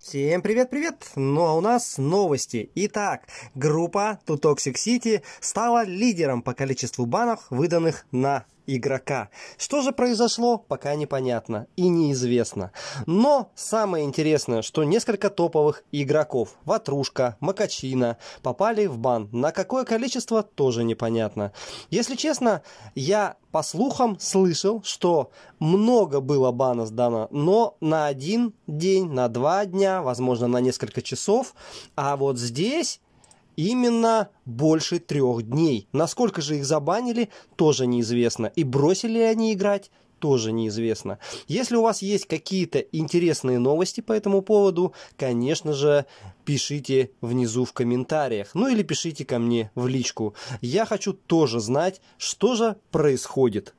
Всем привет-привет! Ну а у нас новости. Итак, группа Tutoxic City стала лидером по количеству банов, выданных на игрока. Что же произошло, пока непонятно и неизвестно. Но самое интересное, что несколько топовых игроков – Ватрушка, Макачина – попали в бан. На какое количество – тоже непонятно. Если честно, я по слухам слышал, что много было бана сдано, но на один день, на два дня, возможно, на несколько часов. А вот здесь именно больше трех дней. Насколько же их забанили, тоже неизвестно. И бросили ли они играть, тоже неизвестно. Если у вас есть какие-то интересные новости по этому поводу, конечно же, пишите внизу в комментариях, ну или пишите ко мне в личку. Я хочу тоже знать, что же происходит.